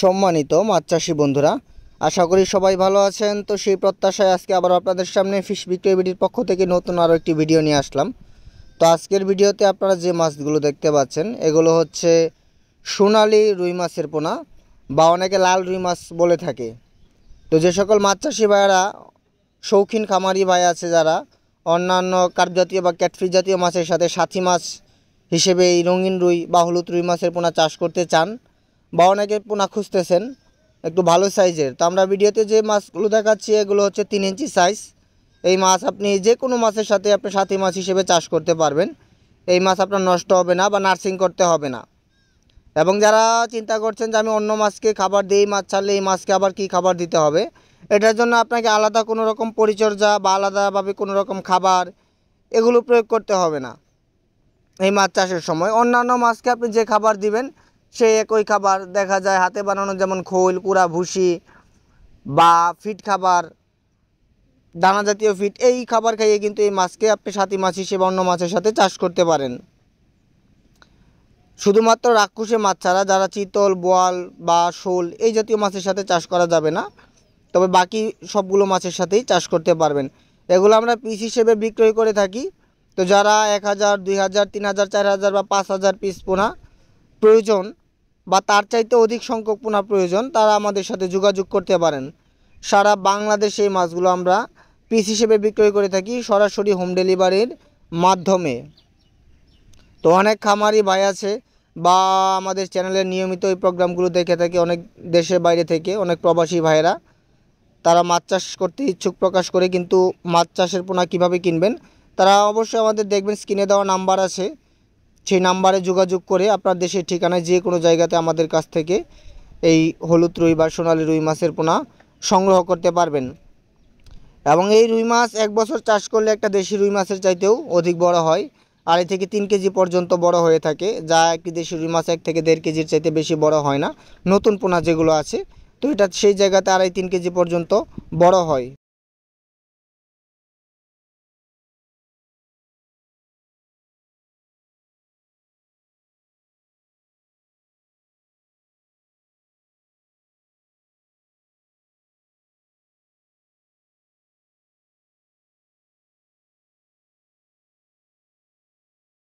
সম্মানিত মাছ চাষি বন্ধুরা আশা করি সবাই ভালো আছেন তো সেই প্রত্যাশায় আজকে আবার আপনাদের সামনে ফিশ বিক্রয় পক্ষ থেকে নতুন আরও একটি ভিডিও নিয়ে আসলাম তো আজকের ভিডিওতে আপনারা যে মাছগুলো দেখতে পাচ্ছেন এগুলো হচ্ছে সোনালি রুই মাছের পোনা বা অনেকে লাল রুই মাছ বলে থাকে তো যে সকল মাছ চাষি ভাইয়েরা শৌখিন খামারি ভাই আছে যারা অন্যান্য কার্প জাতীয় বা ক্যাটফিস জাতীয় মাছের সাথে সাথী মাছ হিসেবে এই রঙিন রুই বা হলুদ রুই মাছের পোনা চাষ করতে চান বা অনেকে পোনা খুঁজতেছেন একটু ভালো সাইজের তো আমরা ভিডিওতে যে মাছগুলো দেখাচ্ছি এগুলো হচ্ছে তিন ইঞ্চি সাইজ এই মাছ আপনি যে কোনো মাছের সাথে আপনি সাথী মাছ হিসেবে চাষ করতে পারবেন এই মাছ আপনার নষ্ট হবে না বা নার্সিং করতে হবে না এবং যারা চিন্তা করছেন যে আমি অন্য মাছকে খাবার দিই মাছ ছাড়লে এই মাছকে আবার কি খাবার দিতে হবে এটার জন্য আপনাকে আলাদা কোনো রকম পরিচর্যা বা আলাদাভাবে কোনো রকম খাবার এগুলো প্রয়োগ করতে হবে না এই মাছ চাষের সময় অন্যান্য মাছকে আপনি যে খাবার দিবেন সেই একই খাবার দেখা যায় হাতে বানানো যেমন খোল কুড়া ভুসি বা ফিট খাবার দানা জাতীয় ফিট এই খাবার খাইয়ে কিন্তু এই মাছকে আপনি সাথী মাছ হিসেবে অন্য মাছের সাথে চাষ করতে পারেন শুধুমাত্র রাক্ষসে মাছ ছাড়া যারা চিতল বোয়াল বা শোল এই জাতীয় মাছের সাথে চাষ করা যাবে না তবে বাকি সবগুলো মাছের সাথেই চাষ করতে পারবেন এগুলো আমরা পিস হিসেবে বিক্রয় করে থাকি তো যারা এক হাজার দুই হাজার তিন হাজার চার হাজার বা পাঁচ হাজার পিস পোনা প্রয়োজন বা তার চাইতে অধিক সংখ্যক পোনা প্রয়োজন তারা আমাদের সাথে যোগাযোগ করতে পারেন সারা বাংলাদেশে এই মাছগুলো আমরা পিস হিসেবে বিক্রয় করে থাকি সরাসরি হোম ডেলিভারির মাধ্যমে তো অনেক খামারি ভাই আছে বা আমাদের চ্যানেলে নিয়মিত এই প্রোগ্রামগুলো দেখে থাকে অনেক দেশের বাইরে থেকে অনেক প্রবাসী ভাইয়েরা তারা মাছ চাষ করতে ইচ্ছুক প্রকাশ করে কিন্তু মাছ চাষের পোনা কীভাবে কিনবেন তারা অবশ্যই আমাদের দেখবেন স্ক্রিনে দেওয়া নাম্বার আছে সেই নাম্বারে যোগাযোগ করে আপনার দেশের ঠিকানায় যে কোনো জায়গাতে আমাদের কাছ থেকে এই হলুদ রুই বা সোনালি রুই মাছের পোনা সংগ্রহ করতে পারবেন এবং এই রুই মাছ এক বছর চাষ করলে একটা দেশি রুই মাছের চাইতেও অধিক বড় হয় আড়াই থেকে তিন কেজি পর্যন্ত বড় হয়ে থাকে যা একটি দেশি রুই মাছ এক থেকে দেড় কেজির চাইতে বেশি বড় হয় না নতুন পোনা যেগুলো আছে তো এটা সেই জায়গাতে আড়াই তিন কেজি পর্যন্ত বড় হয়